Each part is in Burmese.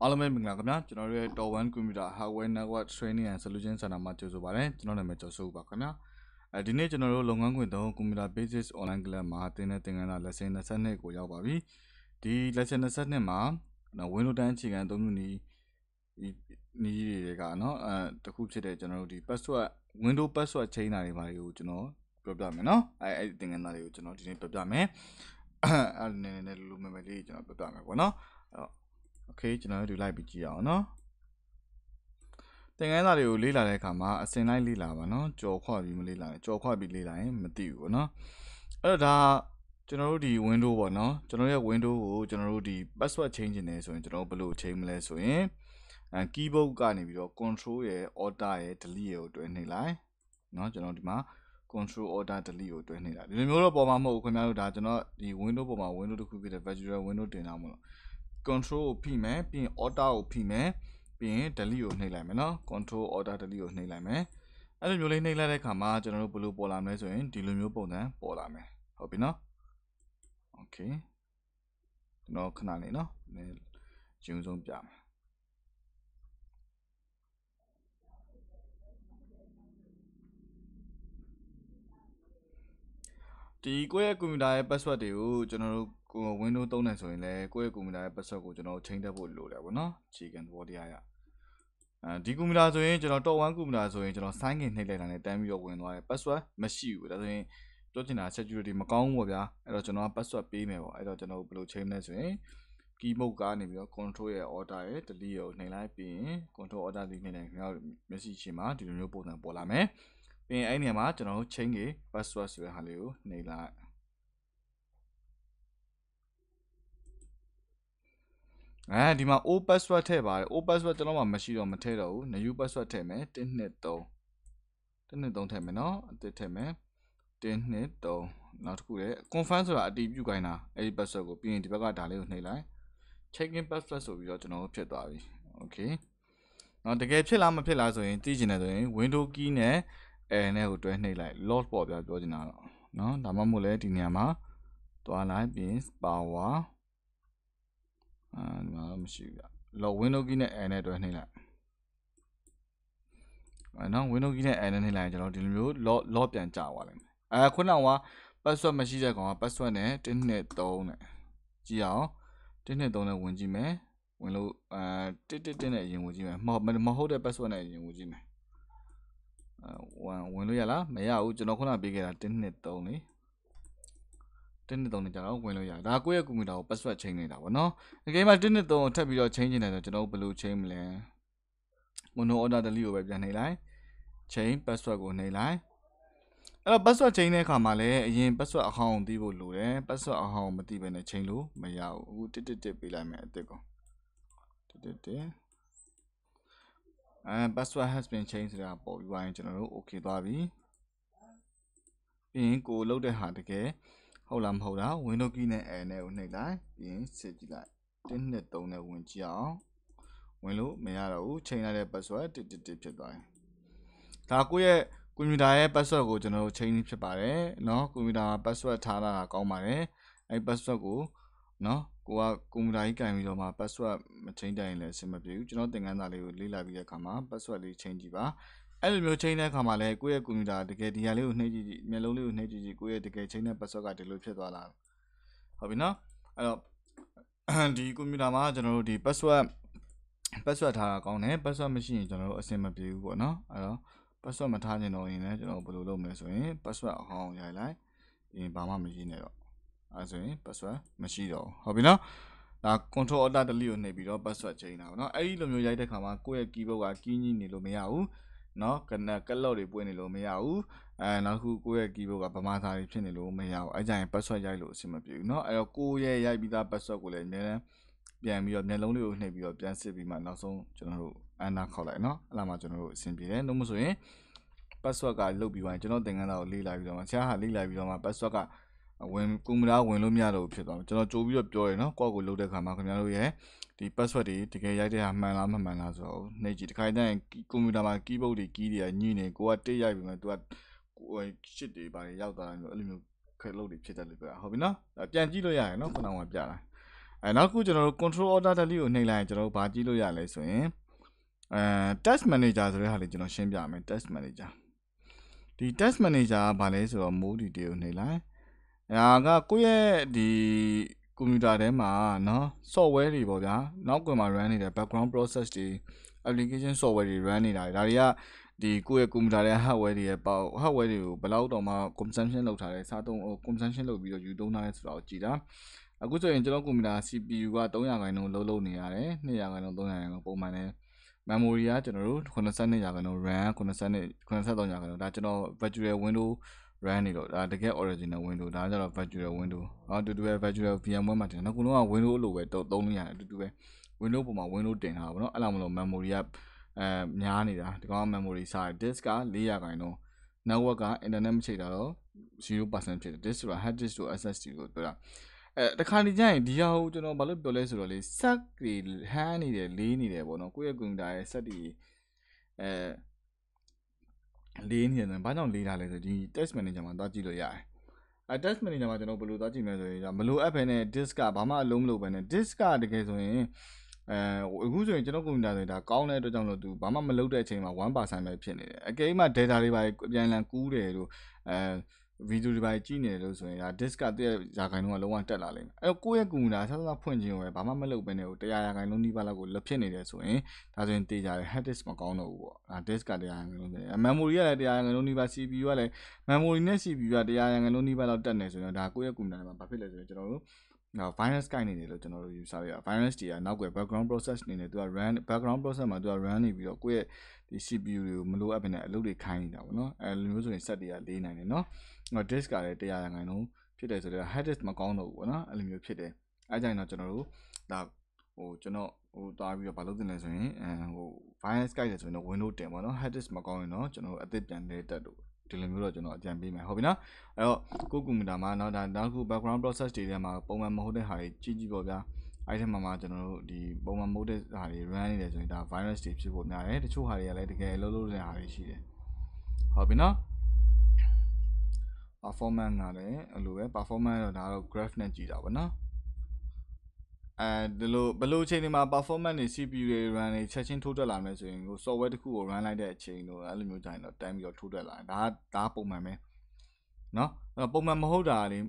အားလုံးပဲမင်္ဂလာခင်ဗျာကျွန်တော်တို့ရဲ့ Tor 1 Computer Hardware Network Training and Solution Center မှာကြိုဆိုပါရစေကျွန်တော်နာမည်ကျော်စိုးပါခင်ဗျာအဲဒီနေ့ကျွန်တော်တို့လုပ်ငန်းခွင်သုံး Computer Basics Online Class မှာသင်တဲ့သင်ခန်းစာ Lesson 22ကိုရောက်ပါပြီဒီ Lesson 22မှာနော် Windows 10အခြေခံသုံးမျိုးနီးနီးတွေကနော်အဲတခုဖြစ်တဲ့ကျွန်တော်တို့ဒီ password Windows password ချိန်တာတွေပါတွေကိုကျွန်တော်ပြောပြမယ်နော်အဲအဲ့ဒီသင်ခန်းစာတွေကိုကျွန်တော်ဒီနေ့ပြောပြမယ်အဲ့နည်းနည်းလူမမလေးကျွန်တော်ပြောပြမယ်ပေါ့နော်အဲ့တော့โอเคကျွန်တော်တို့လိုက်ပြီးကြည့်အောင်နော်သင်ခန်းစာတွေကိုလေ့လာတဲ့အခါမှာအစဉ်လိုက်လေ့လာပါနော်ကြော်ခွပြီးမလေ့လာနဲ့ကြော်ခွပြီးလေ့လာရင်မသိဘူးပေါ့နော်အဲ့တော့ဒါကျွန်တော်တို့ဒီ window ပေါ့နော်ကျွန်တော်ရဲ့ window ကိုကျွန်တော်တို့ဒီ password change နေတယ်ဆိုရင်ကျွန်တော်ဘယ်လို change မလဲဆိုရင်အဲ keyboard ကနေပြီးတော့ control ရယ် order ရယ် delete ရယ်ကိုတွဲနှိပ်လိုက်နော်ကျွန်တော်ဒီမှာ control order delete ကိုတွဲနှိပ်လိုက်ဒီလိုမျိုးတော့ပေါ်မှာမဟုတ်ဘူးခင်ဗျားတို့ဒါကျွန်တော်ဒီ window ပေါ်မှာ window တစ်ခုဖြစ်တဲ့ virtual window တင်တာမဟုတ်လို့ control ကိုဖိမယ်ပြီးရင် order ကိုဖိမယ်ပြီးရင် delete ကိုနှိပ်လိုက်မယ်နော် control order delete ကိုနှိပ်လိုက်မယ်အဲ့လိုမျိုးလေးနှိပ်လိုက်တဲ့အခါမှာကျွန်တော်တို့ဘယ်လိုပေါ်လာမလဲဆိုရင်ဒီလိုမျိုးပုံစံပေါ်လာမယ်ဟုတ်ပြီနော် okay ကျွန်တော်ခဏလေးနော်နည်းရှင်းဆုံးပြမယ်ဒီကိုယ့်ရဲ့ကွန်ပျူတာရဲ့ password တွေကိုကျွန်တော်တို့ကို Windows သုံးတယ်ဆိုရင်လည်းကိုယ့်ရဲ့ကွန်ပျူတာရဲ့ password ကိုကျွန်တော်ချိန်တက်ဖို့လိုတယ်ပေါ့နော်ခြေကန်သဘောတရားရအဲဒီကွန်ပျူတာဆိုရင်ကျွန်တော် top 1ကွန်ပျူတာဆိုရင်ကျွန်တော် sign in နှိပ်လိုက်တာနဲ့တန်းပြီးတော့ဝင်သွားတယ် password မရှိဘူးဒါဆိုရင်ပြောချင်တာ security မကောင်းဘူးပေါ့ဗျာအဲ့တော့ကျွန်တော်က password ပေးမယ်ပေါ့အဲ့တော့ကျွန်တော်ဘယ်လိုချိန်မလဲဆိုရင် keyboard ကနေပြီးတော့ control ရဲ့ order ရဲ့ delete ကိုနှိပ်လိုက်ပြီးရင် control order delete နှိပ်လိုက်ခင်ဗျားမျက်စိရှင်းမှာဒီလိုမျိုးပုံစံပေါ်လာမယ်ပြီးရင်အဲ့ဒီနေရာမှာကျွန်တော်တို့ change password ဆိုတဲ့ဟာလေးကိုနှိပ်လိုက်အဲဒီမှာ old password ထည့်ပါတယ် old password ကျွန်တော်မှမရှိတော့မထည့်တော့ဘူး new password ထည့်မယ်1 2 3 1 2 3ထည့်မယ်เนาะအသစ်ထည့်မယ်1 2 3နောက်တစ်ခုလေ confirm ဆိုတာအတည်ပြုခိုင်းတာအဲဒီ password ကိုပြီးရင်ဒီဘက်ကဒါလေးကိုနှိပ်လိုက် check in password ဆိုပြီးတော့ကျွန်တော်တို့ဖြစ်သွားပြီ okay နော်တကယ်ဖြစ်လားမဖြစ်လားဆိုရင်သိချင်တယ်ဆိုရင် window key နဲ့ air နဲ့ကိုတွဲနှိပ်လိုက် log ပေါ်ပြပြောချင်တာတော့နော်ဒါမှမဟုတ်လဲဒီနေရာမှာသွားလိုက်ပြီး power အာဒီမှာတော့မရှိဘူးဗျလော window key နဲ့ n နဲ့တွဲနှိပ်လိုက်အဲနော် window key နဲ့ n နဲ့နှိပ်လိုက်ရင်ကျွန်တော်ဒီလိုမျိုး log log ပြန်ကြာသွားလိမ့်မယ်အဲခုနက password မရှိတဲ့ကောင်က password နဲ့1နဲ့3နဲ့ကြည့်အောင်1နဲ့3နဲ့ဝင်ကြည့်မယ်ဝင်လို့အဲတစ်တစ်တစ်နဲ့အရင်ဝင်ကြည့်မယ်မဟုတ်မဟုတ်တဲ့ password နဲ့အရင်ဝင်ကြည့်မယ်အဲဝင်ဝင်လို့ရလားမရဘူးကျွန်တော်ခုနပေးခဲ့တာ1နဲ့3လေး1နှစ်3နဲ့ကြာတော့ဝင်လို့ရတယ်ဒါကိုယ့်ရဲ့ကွန်ပျူတာကို password change နေတာပေါ့နော်အကယ်မှာ1နှစ်3ကိုထပ်ပြီးတော့ change နေတာဆိုကျွန်တော်ဘယ်လို change မလဲ mono order delete ကိုပဲပြန်နှိပ်လိုက် change password ကိုနှိပ်လိုက်အဲ့တော့ password change တဲ့အခါမှာလည်းအရင် password အဟောင်းသိဖို့လိုတယ် password အဟောင်းမသိဘဲနဲ့ change လို့မရဘူးတစ်တစ်တစ်ပေးလိုက်မယ်အစ်စ်ကိုတစ်တစ်တစ်အဲ password has been changed ဆိုတာပေါ်ပြီးပါရင်ကျွန်တော်တို့ okay သွားပြီပြီးရင်ကိုလုတ်တဲ့ဟာတကယ်ဟုတ်လားမဟုတ်လား window key နဲ့ n နဲ့ကိုနှိပ်လိုက်ပြီးရင်စစ်ကြည့်လိုက်1 2 3နဲ့ဝင်ကြည့်အောင်ဝင်လို့မရတော့ဘူးချိန်လိုက်တဲ့ password 111ဖြစ်သွားတယ်ဒါကိုယ့်ရဲ့ကွန်ပျူတာရဲ့ password ကိုကျွန်တော်တို့ချိန်ဖြစ်ပါတယ်เนาะကွန်ပျူတာ password ထားတာကောင်းပါတယ်အဲ့ password ကိုเนาะကိုကကွန်ပျူတာကြီးကင်ပြီးတော့မှ password မချိန်တိုင်လည်းအဆင်မပြေဘူးကျွန်တော်သင်ခန်းစာလေးကိုလေ့လာပြီးတဲ့အခါမှာ password လေးချိန်ကြည့်ပါအဲ့လိုမျိုးချိန်တဲ့အခါမှာလည်းကိုယ့်ရဲ့ကွန်ပျူတာတကယ်ဒီဟာလေးကိုနှိပ်ကြည့်ကြည့်မျက်လုံးလေးကိုနှိပ်ကြည့်ကြည့်ကိုယ့်ရဲ့တကယ်ချိန်တဲ့ password ကဒီလိုဖြစ်သွားလားဟုတ်ပြီနော်အဲ့တော့ဒီကွန်ပျူတာမှာကျွန်တော်တို့ဒီ password password ထားတာကောင်းတယ် password မရှိရင်ကျွန်တော်တို့အဆင်မပြေဘူးပေါ့နော်အဲ့တော့ password မထားရင်တော့ရင်လည်းကျွန်တော်ဘယ်လိုလုပ်မလဲဆိုရင် password အဟောင်းရိုက်လိုက်ရင်ဘာမှမရှိနဲ့တော့အဲဆိုရင် password မရှိတော့ဟုတ်ပြီနော်ဒါ control alt delete ကိုနှိပ်ပြီးတော့ password ချိန်တာပေါ့နော်အဲ့ဒီလိုမျိုးရိုက်တဲ့ခါမှာကိုယ့်ရဲ့ keyboard က key ညှိနေလို့မရဘူးနော်ကနကလော့တွေပွင့်နေလို့မရဘူးအဲနောက်တစ်ခုကိုယ့်ရဲ့ keyboard ကဗမာစာတွေဖြစ်နေလို့မရဘူးအဲကြရင် password ရိုက်လို့အဆင်မပြေဘူးเนาะအဲတော့ကိုယ့်ရဲ့ရိုက်ပြီးသား password ကိုလည်းအများနဲ့ပြန်ပြီးတော့မျက်လုံးလေးကိုနှိပ်ပြီးတော့ပြန်စစ်ပြီးမှနောက်ဆုံးကျွန်တော်တို့အန်နာခောက်လိုက်เนาะအဲ့လာမှကျွန်တော်တို့အဆင်ပြေတယ်လို့မဆိုရင် password ကလုတ်ပြီးသွားရင်ကျွန်တော်သင်ခန်းစာကိုလေးလိုက်ပြီးတော့မှဆရာဟာလေးလိုက်ပြီးတော့မှ password ကဝင်ကွန်ပျူတာဝင်လို့မရတော့ဘူးဖြစ်သွားတယ်ကျွန်တော်ကြိုးပြီးတော့ပြောတယ်နော်ကိုယ့်ကိုလုပ်တဲ့ခါမှာခင်ဗျားတို့ရဲ့ဒီ password တွေတကယ်ရိုက်တဲ့ဟာမှန်လားမမှန်လားဆိုတော့နှိပ်ကြည့်တစ်ခါတည်းကွန်ပျူတာမှာ keyboard တွေ key တွေကညှိနေကိုကတစ်ရိုက်ပြီးမှ तू ကဟို shit တွေပါရောက်သွားတယ်မျိုးအဲ့လိုမျိုးခက်လို့တွေဖြစ်တယ်လို့ပြောတာဟုတ်ပြီနော်ပြန်ကြည့်လို့ရတယ်နော်ခုနကပြတာအဲနောက်ခုကျွန်တော်တို့ control order delete ကိုနှိပ်လိုက်ရင်ကျွန်တော်တို့ဘာကြည့်လို့ရလဲဆိုရင်အဲ task manager ဆိုတဲ့ဟာလေးကျွန်တော်ရှင်းပြမယ် task manager ဒီ task manager ကဘာလဲဆိုတော့ mode detail ကိုနှိပ်လိုက်ဒါကကိုယ့်ရဲ့ဒီကွန်ပျူတာထဲမှာနော် software တွေပေါ့ဗျာနောက်ကွယ်မှာ run နေတဲ့ background process တွေ application software တွေ run နေတာဒါတွေကဒီကိုယ့်ရဲ့ကွန်ပျူတာရဲ့ hardware တွေရဲ့ပေါ့ hardware တွေကိုဘယ်လောက်တော့မှ consumption လုပ်ထားတယ်စားသုံး consumption လုပ်ပြီးတော့ယူသုံးထားတယ်ဆိုတာကိုကြည်တာအခုဆိုရင်ကျွန်တော်ကွန်ပျူတာ CPU က300ခိုင်နှုန်းလုံးလုံးနေရတယ်200ခိုင်နှုန်း300ခိုင်နှုန်းပုံမှန်နဲ့ memory ကကျွန်တော်တို့82ရာခိုင်နှုန်း RAM 82 83ရာခိုင်နှုန်းဒါကျွန်တော် virtual window run နေလို့ဒါတကယ် original window ဒါကြတော့ virtual window ဟောအတူတူပဲ virtual VM ဝဲမှာတင်နော်ခုလုံးက window အလိုပဲတုံးသုံးလို့ရတယ်အတူတူပဲ window ပုံမှာ window တင်တာပေါ့နော်အဲ့လိုမလို့ memory ကအဲများနေတာဒီကောင်က memory စား disk က400ခိုင်တော့ network က internet မချိတ်တာတော့0%ဖြစ်တယ် disk ဆိုတာ hard disk တို့ SSD တို့ပြောတာအဲတခါနေကြရင်ဒီဟာကိုကျွန်တော်ဘာလို့ပြောလဲဆိုတော့လေ set တွေ hand နေတယ်လေးနေတယ်ပေါ့နော်ကိုယ့်ရဲ့ computer ရဲ့ set တွေအဲလေးနေတယ်ဘာကြောင့်လေးတာလဲဆိုဒီ test manager မှာသွားကြည့်လို့ရတယ်အဲ test manager မှာကျွန်တော်ဘယ်လိုသွားကြည့်မလဲဆိုရင်မလိုအပ်ဘဲနဲ့ disk ကဘာမှအလုံးမလုပ်ဘဲနဲ့ disk ကတကယ်ဆိုရင်အဲအခုဆိုရင်ကျွန်တော်ကွန်ပျူတာတွေဒါကောင်းတဲ့အတွက်ကြောင့်လို့သူဘာမှမလုပ်တဲ့အချိန်မှာ1%ပဲဖြစ်နေတယ်အကယ်၍မှ data တွေပါပြန်လန်ကူးတယ်လို့အဲဗီဒီယိုတွေပါကြည့်နေတယ်လို့ဆိုရင်ဒါ disk ကတည့်ရာခိုင်နှုန်းကလုံးဝတက်လာလိမ့်မယ်အဲ့တော့ကိုယ့်ရဲ့ကွန်ပျူတာဆက်လက်ဖွင့်ခြင်းပဲဘာမှမလုပ်ဘဲနဲ့တရားရာခိုင်နှုန်းဒီပါလောက်ကိုလဖြစ်နေတယ်ဆိုရင်ဒါဆိုရင်တေးကြတယ် hard disk မကောင်းတော့ဘူးပေါ့ဒါ disk ကတရားရာခိုင်နှုန်းတက် memory ကလည်းတရားရာခိုင်နှုန်းဒီပါ CPU ကလည်း memory နဲ့ CPU ကတရားရာခိုင်နှုန်းဒီပါလောက် တက်နေဆိုရင်ဒါကိုယ့်ရဲ့ကွန်ပျူတာမှာဘာဖြစ်လဲဆိုတော့ကျွန်တော်တို့ငါ virus ကိုက်နေတယ်လို့ကျွန်တော်တို့ယူဆရတာ virus တွေကနောက်ကွယ် background process နေနဲ့သူက run background process မှာသူက run နေပြီးတော့ကိုယ့်ရဲ့ဒီ CPU တွေကိုမလိုအပ်ဘဲနဲ့အလုပ်တွေခိုင်းနေတာပေါ့နော်အဲလိုမျိုးဆိုရင် set တွေကလေးနိုင်တယ်နော်ငါ disk ကလည်း100ရာခိုင်နှုန်းဖြစ်တယ်ဆိုတော့ hard disk မကောင်းတော့ဘူးပေါ့နော်အဲလိုမျိုးဖြစ်တယ်အဲကြောင့်တော့ကျွန်တော်တို့ဒါဟိုကျွန်တော်ဟိုတားပြီးတော့မလုပ်တင်လဲဆိုရင်အဲဟို virus ကိုက်တယ်ဆိုရင်တော့ window တင်ပေါ့နော် hard disk မကောင်းရင်တော့ကျွန်တော်တို့အသစ်ပြန်လဲတက်တော့ဒီလိုမျိုးတော့ကျွန်တော်အကြံပေးမယ်ဟုတ်ပြီနော်အဲ့တော့ကိုကွန်ပျူတာမှာနော်ဒါနောက်ခု background process တွေထဲမှာပုံမှန်မဟုတ်တဲ့ဟာတွေကြီးကြီးပေါ့ဗျာအဲ့ဒီမှာမှာကျွန်တော်တို့ဒီပုံမှန်မဟုတ်တဲ့ဟာတွေ run နေတယ်ဆိုရင်ဒါ virus တွေဖြစ်ပေါ်များတယ်တချို့ဟာတွေကလည်းတကယ်လုံးလုံးတဲ့ဟာတွေရှိတယ်ဟုတ်ပြီနော် performance ကလည်းအဲ့လိုပဲ performance တော့ဒါတော့ graph နဲ့ကြည့်တာပေါ့နော်အဲဒီလိုဘယ်လိုအချိန်တွေမှာ performance တွေ CPU တွေ RAM တွေချက်ချင်းထိုးတက်လာမယ်ဆိုရင်ကို software တစ်ခုကို run လိုက်တဲ့အချိန်တို့အဲ့လိုမျိုးကြရင်တော့တိုင်းပြီးတော့ထိုးတက်လာတာဒါဒါပုံမှန်ပဲเนาะအဲ့တော့ပုံမှန်မဟုတ်တာလေဘ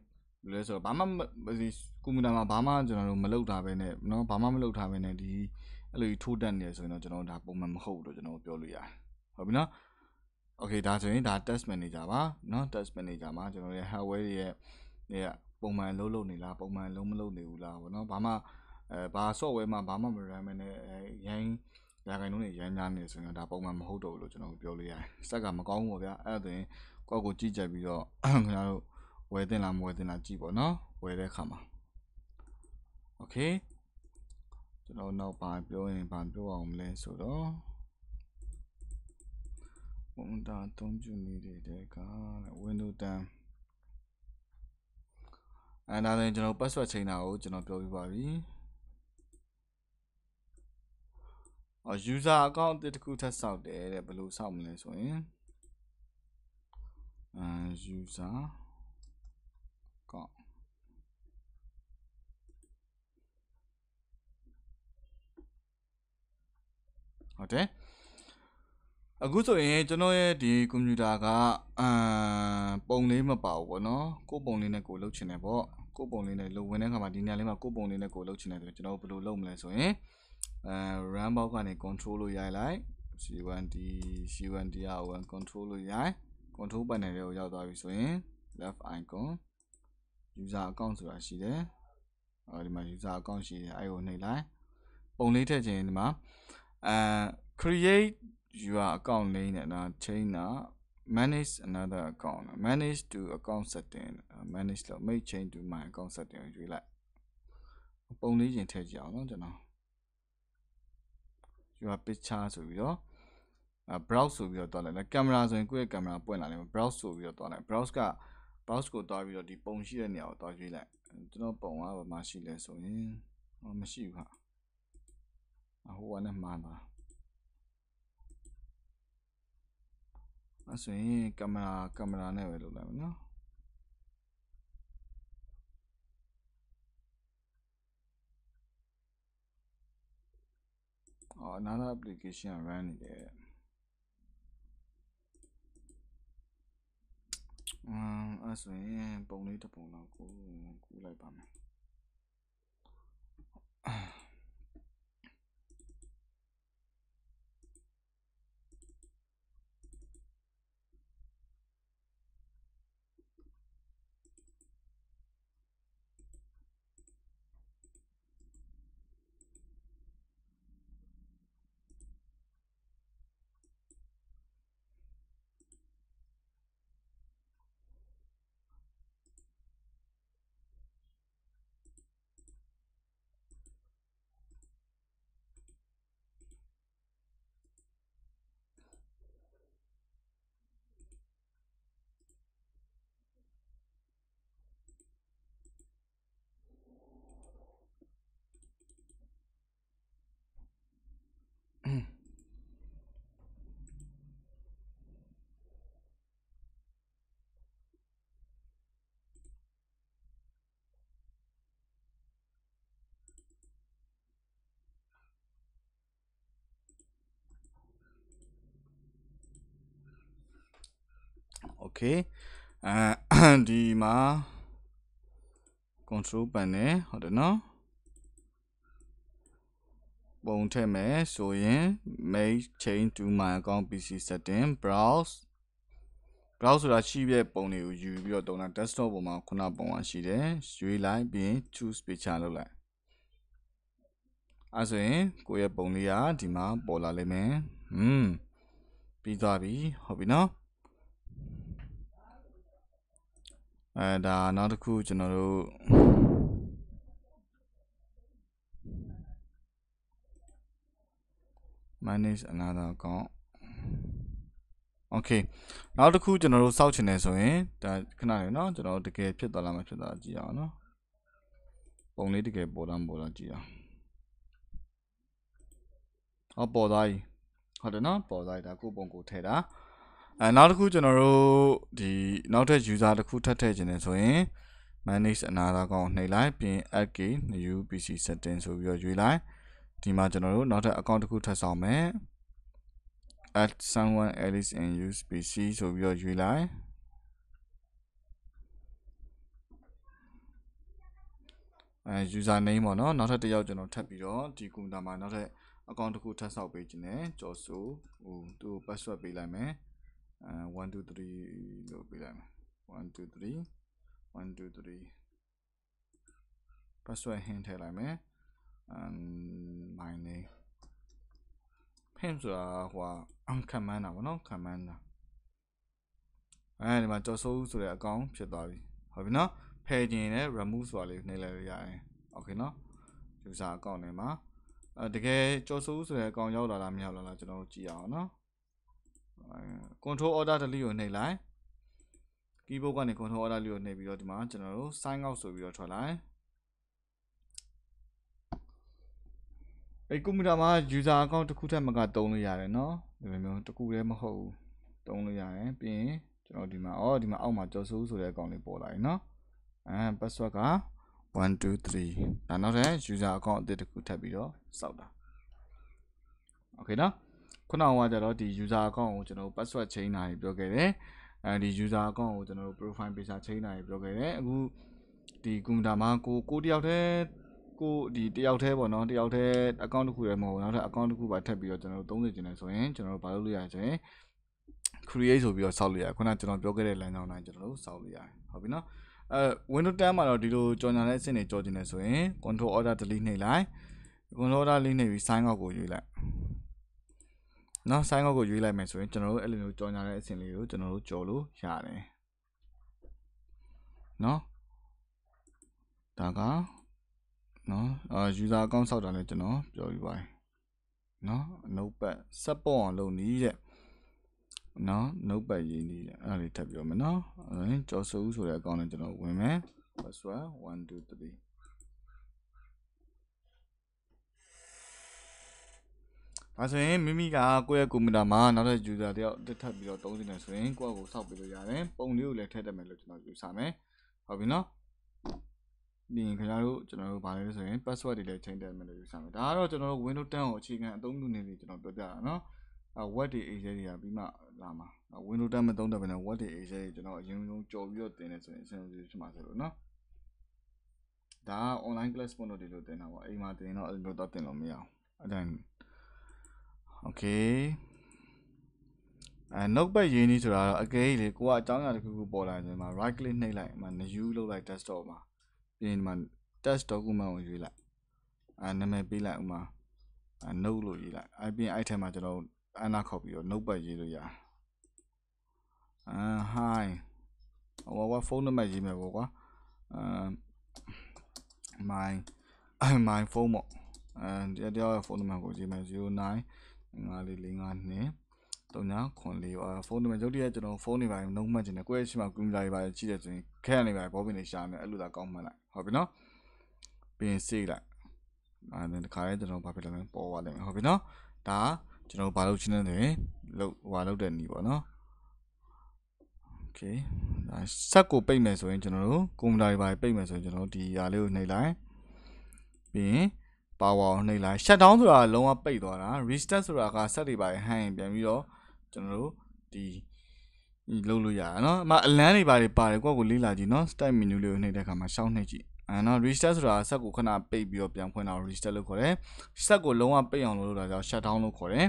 ယ်လဲဆိုတော့ဘာမှကွန်ပျူတာမှာဘာမှကျွန်တော်တို့မလုပ်တာပဲနဲ့เนาะဘာမှမလုပ်တာပဲနဲ့ဒီအဲ့လိုထိုးတက်နေရဆိုရင်တော့ကျွန်တော်ဒါပုံမှန်မဟုတ်ဘူးလို့ကျွန်တော်ပြောလို့ရတယ်ဟုတ်ပြီเนาะ okay ဒါဆိုရင်ဒါ test manager ပါเนาะ test manager မှာကျွန်တော်ရဲ့ hardware တွေရဲ့ပုံမှန်လုံးလုံးနေလားပုံမှန်လုံးမလုံးနေဘူးလားဗောနော်ဘာမှအဲဘာ software မှာဘာမှမ run မနဲ့ရိုင်းရာခိုင်နှုန်းတွေရိုင်းများနေဆိုရင်ဒါပုံမှန်မဟုတ်တော့ဘူးလို့ကျွန်တော်ပြောလို့ရတယ်စက်ကမကောင်းဘူးပေါ့ဗျာအဲ့ဒါဆိုရင်ကိုယ့်ကိုကြည့်ကြပြီးတော့ခင်ဗျားတို့ဝယ်တင်လားမဝယ်တင်လားကြည့်ပေါ့နော်ဝယ်တဲ့အခါမှာ okay ကျွန်တော်နောက်ပါပြောရင်ဘာပြောအောင်မလဲဆိုတော့ဝန်တာအသုံးပြုနေတဲ့က Windows 10အဲဒါဆိုရင်ကျွန်တော် password ချိန်တာကိုကျွန်တော်ပြောပြပါပြီအော် user account အသစ်တစ်ခုထပ်ဆောက်တယ်တဲ့ဘယ်လိုဆောက်မလဲဆိုရင်အဲ user account ဟုတ်တယ်အခုဆိုရင်ကျွန်တော်ရဲ့ဒီကွန်ပျူတာကအာပုံလေးမပါဘူးပေါ့နော်ကိုပုံလေးနဲ့ကိုလှုပ်ချင်တယ်ပေါ့ကိုပုံလေးနဲ့လုံဝင်တဲ့ခါမှာဒီနေရာလေးမှာကိုပုံလေးနဲ့ကိုလှုပ်ချင်တယ်ဆိုတော့ကျွန်တော်ဘယ်လိုလုပ်မလဲဆိုရင်အဲ RAM box ကနေ control လို့ရိုက်လိုက် C1D C1D R1 control လို့ရိုက် control panel တွေကိုရောက်သွားပြီဆိုရင် left icon user account ဆိုတာရှိတယ်အဲဒီမှာ user account ရှိတယ်အဲ့ကိုနှိပ်လိုက်ပုံလေးထည့်ခြင်းဒီမှာအဲ create user account name နဲ့နော် change တာ manage another account manage to account setting manage လို့ make change to my account setting ကိုရွေးလိုက်ပုံလေးရင်ထည့်ကြအောင်နော်ကျွန်တော် your picture ဆိုပြီးတော့အဲ browse ဆိုပြီးတော့တွားလိုက်လဲကင်မရာဆိုရင်ကိုယ့်ရဲ့ကင်မရာပွင့်လာတယ် browse ဆိုပြီးတော့တွားလိုက် browse က browse ကိုတွားပြီးတော့ဒီပုံရှိတဲ့နေရာကိုတွားရွေးလိုက်ကျွန်တော်ပုံကဘာမှရှိလဲဆိုရင်မရှိဘူးဟာဟိုကလည်းမှန်ပါ။အဲ့ဆိုရင်ကင်မရာကင်မရာနဲ့ပဲလုပ်လိုက်မယ်နော်။အော် another application run နေတယ်အမ်အဲ့ဆိုရင်ပုံလေးတစ်ပုံတော့ကိုကူလိုက်ပါမယ်โอเคအဲဒီမှာ control ပန်နေဟုတ်တယ်နော်ပုံထည့်မယ်ဆိုရင် make change to my account pc setting browse browse ဆိုတာရှိတဲ့ပုံတွေကိုယူပြီးတော့တုံးတာ desktop ပုံမှာခုနပုံမှာရှိတယ်ရွေးလိုက်ပြီးရင် choose picture လုပ်လိုက်အဲဆိုရင်ကိုယ့်ရဲ့ပုံလေးကဒီမှာ ပေါ်လာလိမ့်မယ်ဟွန်းပြီးသွားပြီဟုတ်ပြီနော်အဲဒါနောက်တစ်ခုကျွန်တော်တို့ manage another account okay နောက်တစ်ခုကျွန်တော်တို့စောက်ချင်တယ်ဆိုရင်ဒါခဏလေးเนาะကျွန်တော်တကယ်ဖြစ်သွားလားမဖြစ်သွားကြည့်အောင်เนาะပုံလေးတကယ်ပေါ်တာမပေါ်တာကြည့်အောင်ဟောပေါ်သွားပြီဟုတ်တယ်เนาะပေါ်သွားပြီဒါကိုပုံကိုထည့်တာအဲနောက်တစ်ခုကျွန်တော်တို့ဒီနောက်ထပ် user တစ်ခုထပ်ထည့်ခြင်းနဲ့ဆိုရင် manage another account နှိပ်လိုက်ပြီး add key new pc setting ဆိုပြီးတော့ရွေးလိုက်ဒီမှာကျွန်တော်တို့နောက်ထပ် account တစ်ခုထပ်ဆောင်မယ် add someone else and use pc ဆိုပြီးတော့ရွေးလိုက်အဲ user name ပေါ့နော်နောက်ထပ်တစ်ယောက်ကျွန်တော်ထပ်ပြီးတော့ဒီကွန်ပျူတာမှာနောက်ထပ် account တစ်ခုထပ်ဆောက်ပေးခြင်းနဲ့ကြော်ဆိုဟိုသူ့ password ပေးလိုက်မယ်အဲ1 2 3လို့ပြလိုက်မယ်1 2 3 1 2 3 password hint ထည့်လိုက်မယ် and my name ဖင်ဆိုတာဟိုအခံမန်းတာဗောနော်ခံမန်းတာအဲဒီမှာကြော်ဆိုးဆိုတဲ့အကောင့်ဖြစ်သွားပြီဟုတ်ပြီနော်ဖယ်ခြင်းနဲ့ remove ဆိုတာလေးနှိပ်လိုက်လို့ရတယ်โอเคနော် user account တွေမှာအဲတကယ်ကြော်ဆိုးဆိုတဲ့အကောင့်ရောက်လာလားမရောက်လာလားကျွန်တော်တို့ကြည့်ရအောင်နော် control order delete ကိုနှိပ်လိုက် keyboard ကနေ control order delete ကိုနှိပ်ပြီးတော့ဒီမှာကျွန်တော်တို့ sign out ဆိုပြီးတော့ထွက်လိုက်အဲ့ကွန်ပျူတာမှာ user account တစ်ခုထက်မကတုံးလို့ရတယ်เนาะဒီလိုမျိုးတစ်ခုလည်းမဟုတ်ဘူးတုံးလို့ရတယ်ပြီးရင်ကျွန်တော်ဒီမှာအော်ဒီမှာအောက်မှာကြော်စိုးဆိုတဲ့ account လေးပေါ်လာပြီเนาะအဲ password က123ဒါနောက်ထပ် user account အသစ်တစ်ခုထပ်ပြီးတော့စောက်တာ okay เนาะခုနကကျတော့ဒီ user account ကိုကျွန်တော် password change နိုင်ပြောခဲ့တယ်အဲဒီ user account ကိုကျွန်တော်တို့ profile picture change နိုင်ပြောခဲ့တယ်အခုဒီ computer မှာကိုကိုတယောက်တည်းကိုဒီတယောက်တည်းပေါ့နော်တယောက်တည်း account တစ်ခုလည်းမဟုတ်ဘူးနောက်ထပ် account တစ်ခုပါထပ်ပြီးတော့ကျွန်တော်တို့သုံးနေကျင်တယ်ဆိုရင်ကျွန်တော်တို့ဘာလုပ်လို့ရလဲဆိုရင် create ဆိုပြီးတော့စောက်လို့ရခုနကျွန်တော်ပြောခဲ့တဲ့လမ်းကြောင်းတိုင်းကျွန်တော်တို့စောက်လို့ရတယ်ဟုတ်ပြီနော်အဲ window 10မှာတော့ဒီလိုကြော်ညာတဲ့အဆင့်တွေကြော်ကျင်နေဆိုရင် control order delete နှိပ်လိုက် control order delete နှိပ်ပြီး sign out ကိုယူလိုက်နော် sign out ကိုရွေးလိုက်မယ်ဆိုရင်ကျွန်တော်တို့အဲ့လိုမျိုးကြော်ညာတဲ့အဆင့်လေးကိုကျွန်တော်တို့ကြော်လို့ရတယ်နော်ဒါကနော်အာ user account ဆောက်တာလည်းကျွန်တော်ပြောပြပါတယ်နော် notepad support အောင်လုပ်နေတဲ့နော် notepad ရေးနေတယ်အဲ့ဒါလေးထပ်ပြောမယ်နော်အဲကြော်ဆူဆိုတဲ့အကောင့်နဲ့ကျွန်တော်ဝင်မယ် password 1 2 3ဒါဆိုရင်မိမိကကိုယ့်ရဲ့ကွန်ပျူတာမှာနောက်ထပ် user တယောက်တက်ထပ်ပြီးတော့သုံးနေတယ်ဆိုရင်ကိုယ့်အကိုစောက်ပေးလို့ရတယ်ပုံလေးကိုလည်းထည့်တတ်မယ်လို့ကျွန်တော်ယူဆမယ်ဟုတ်ပြီနော်ဒီခင်ဗျားတို့ကျွန်တော်တို့ဗာလဲဆိုရင် password တွေလည်း change တက်မယ်လို့ယူဆမယ်ဒါကတော့ကျွန်တော်တို့ Windows 10ကိုအခြေခံအသုံးပြုနေပြီကျွန်တော်ပြောပြတာနော်အဲ web တွေ agent တွေကပြီးမှလာမှာ Windows 10မသုံးတော့ဘဲနဲ့ web တွေ agent တွေကျွန်တော်အရင်ဆုံးကြော်ပြီးတော့တင်နေဆိုရင်အဆင်ပြေဖြစ်မှာဆိုလို့နော်ဒါ online class ပုံတော့ဒီလိုတင်တာပေါ့အိမ်မှာတင်တော့အဲ့လိုတော့တင်လို့မရအောင်အဲ့ဒါโอเคအဲ notepad ရေးနည်းဆိုတာတော့အကယ်၍လေကိုကအကြောင်းအရာတစ်ခုခုပေါ်လာရင်မှာ right click နှိပ်လိုက်မှာ new လုပ်လိုက် desktop မှာပြီးရင်ဒီမှာ test document ကိုရွေးလိုက်အဲနာမည်ပေးလိုက်ဥမာအဲ note လို့ရေးလိုက်အဲပြီးရင် item မှာကျွန်တော်အနာခေါ်ပြီးတော့ notepad ရေးလို့ရအာ hi ဟိုကဖုန်းနံပါတ်ရေးမယ်ပေါ့ကွာအဲ my my phone ပေါ့အဲတရားတရားဖုန်းနံပါတ်ကိုရေးမယ်09 54 552 3984ပါဖုန်းနံပါတ်ရုပ်တရက်ကျွန်တော်ဖုန်းနေပါရင်နှုတ်မှတ်ချင်တယ်ကိုယ့်ရဲ့ရှိမှာကွန်ပျူတာတွေပါကြည့်တယ်ဆိုရင်ခက်ရနေပါဘောပင်တွေရှာမယ်အဲ့လိုသာကောင်းမှန်းလိုက်ဟုတ်ပြီနော်ပြီးရင်စိတ်လိုက်အဲ့ဒါခါရဲကျွန်တော်ဘာဖြစ်လဲပေါ်သွားလိမ့်မယ်ဟုတ်ပြီနော်ဒါကျွန်တော်ဘာလုပ်ချင်လဲလို့ဟွာလုပ်တဲ့နီးပေါ့နော်โอเคဒါစက်ကိုပိတ်မယ်ဆိုရင်ကျွန်တော်တို့ကွန်ပျူတာတွေပါပိတ်မယ်ဆိုရင်ကျွန်တော်တို့ဒီဟာလေးကိုနှိပ်လိုက်ပြီးရင်ပါဝါကိုနှိပ်လိုက် shutdown ဆိုတာလုံးဝပိတ်သွားတာ restart ဆိုတာကဆက်တွေပါဟန်ရင်ပြန်ပြီးတော့ကျွန်တော်တို့ဒီလုံးလို့ရတာเนาะအမအလန်းတွေပါတယ်ပါတယ်ကိုယ့်ကိုလေးလာကြည့်เนาะ style menu လေးကိုနှိပ်တဲ့အခါမှာရှောင်းနှိပ်ကြည့်အဲ့တော့ restart ဆိုတာစက်ကိုခဏပိတ်ပြီးတော့ပြန်ဖွင့်တာ restart လို့ခေါ်တယ်စက်ကိုလုံးဝပိတ်အောင်လုပ်လို့ဒါကြောင့် shutdown လို့ခေါ်တယ်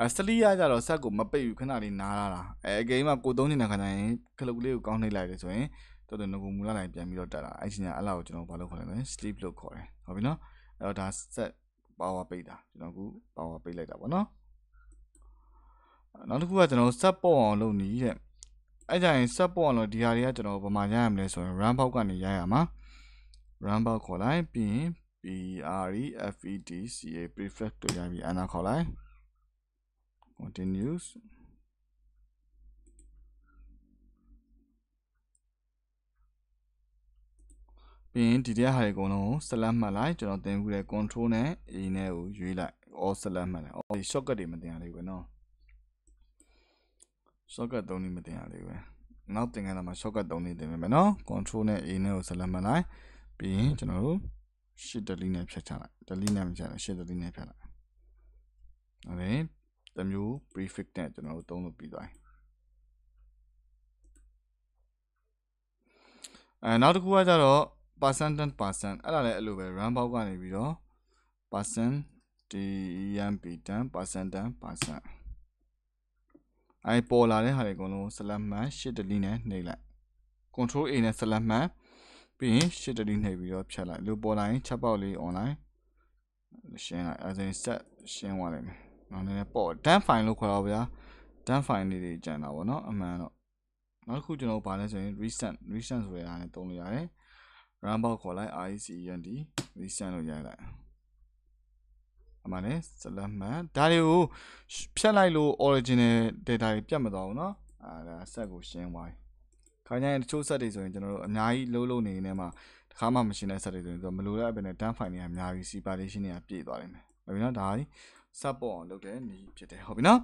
အဲစလီရကြတော့စက်ကိုမပိတ်ဘူးခဏလေးနားလာတာအဲဂိမ်းမှာကိုသုံးနေတဲ့ခါကျရင်ခလုတ်လေးကိုကောင်းနှိပ်လိုက်တယ်ဆိုရင်တော်တော်ငကိုမူလာလိုက်ပြန်ပြီးတော့တက်တာအဲ့ဒီညအဲ့လောက်ကိုကျွန်တော်ဘာလို့ခေါ်လဲဆိုရင် sleep လို့ခေါ်တယ်ဟုတ်ပြီနော်အဲ့တော့ဒါ set power ပေးတာကျွန်တော်အခု power ပေးလိုက်တာပေါ့နော်နောက်တစ်ခုကကျွန်တော် set port အောင်လုပ်နေတဲ့အဲ့ကြရင် set port အောင်လို့ဒီဟာတွေကကျွန်တော်ဘယ်မှာရရမလဲဆိုရင် RAM port ကနေရရမှာ RAM port ခေါ်လိုက်ပြီးရင် PREFEDCA prefect တို့ရပြီး enter ခေါ်လိုက် continues ပြီးရင်ဒီတရားဟာတွေအကုန်လုံးကို select မှတ်လိုက်ကျွန်တော်သင်ခုတဲ့ control နဲ့ A နဲ့ကိုရွေးလိုက် all select မှတ်လိုက် all ဒီ shortcut တွေမသင်ရသေးဘူးနော် shortcut သုံးနေမသင်ရသေးဘူးနောက်သင်ခန်းစာမှာ shortcut သုံးနေသင်မယ်နော် control နဲ့ A နဲ့ကို select မှတ်လိုက်ပြီးရင်ကျွန်တော်တို့ shift delete နဲ့ဖြတ်ချလိုက် delete နဲ့မဖြတ်လိုက် shift delete နဲ့ဖြတ်လိုက်ဟုတ်တယ်တမျိုး prefix နဲ့ကျွန်တော်တို့သုံးလို့ပြီးသွားပြီအဲနောက်တစ်ခုကကြတော့ percent ten percent အဲ့ဒါလည်းအဲ့လိုပဲ run box ကနေပြီးတော့ percent temp 10 percent 10 percent အဲ့ပေါ်လာတဲ့ဟာတွေအကုန်လုံး select man shift delete နဲ့နှိပ်လိုက် control a နဲ့ select man ပြီးရင် shift delete နှိပ်ပြီးတော့ဖြတ်လိုက်လို့ပေါ်လာရင်ချက်ပေါက်လေး online ရှင်းလိုက်အဲဒီ set ရှင်းသွားလိမ့်မယ်နောက်နည်းနည်းပေါ့ dump file လို့ခေါ်တော့ဗျာ dump file လေးတွေကြံတာပေါ့နော်အမှန်တော့နောက်တစ်ခုကျွန်တော်ဗာလဲဆိုရင် recent recent ဆိုတဲ့အရာနဲ့တုံးလို့ရတယ် RAM ဘောက်ခေါ်လိုက် RECEND resend လို့ရိုက်လိုက်အမှန်နဲ့စလက်မှန်ဒါတွေကိုဖြတ်လိုက်လို့ original data တွေပြတ်မသွားဘူးเนาะအဲဒါ set ကိုရှင်းသွားခါကျရင်တချို့ set တွေဆိုရင်ကျွန်တော်တို့အများကြီးလုံးလုံးနေနေမှာတခါမှမရှင်းတဲ့ set တွေဆိုရင်သူမလိုတဲ့အပြင်နဲ့ dump file တွေကအများကြီး separation တွေကပြည့်သွားနိုင်တယ်ဟုတ်ပြီเนาะဒါကြီး set ပေါ်အောင်လုပ်တဲ့နည်းဖြစ်တယ်ဟုတ်ပြီเนาะ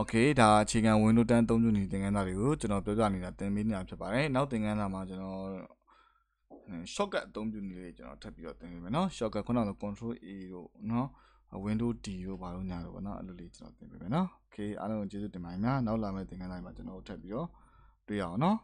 Okay ဒါအခြေခံ Windows 10သုံးခုနေသင်ခန်းစာတွေကိုကျွန်တော်ပြောပြနေတာသင်ပေးနေတာဖြစ်ပါတယ်နောက်သင်ခန်းစာမှာကျွန်တော် shortcut အသုံးပြုနေလေးကျွန်တော်ထပ်ပြီးတော့သင်ပေးမယ်နော် shortcut ခုနက control A တို့နော် window D တို့ဘာလို့ညာတို့ပေါ့နော်အဲ့လိုလေးကျွန်တော်သင်ပေးမယ်နော် okay အားလုံးကိုကျေးဇူးတင်ပါတယ်များနောက်လာမယ့်သင်ခန်းစာမှာကျွန်တော်တို့ထပ်ပြီးတော့တွေ့ရအောင်နော်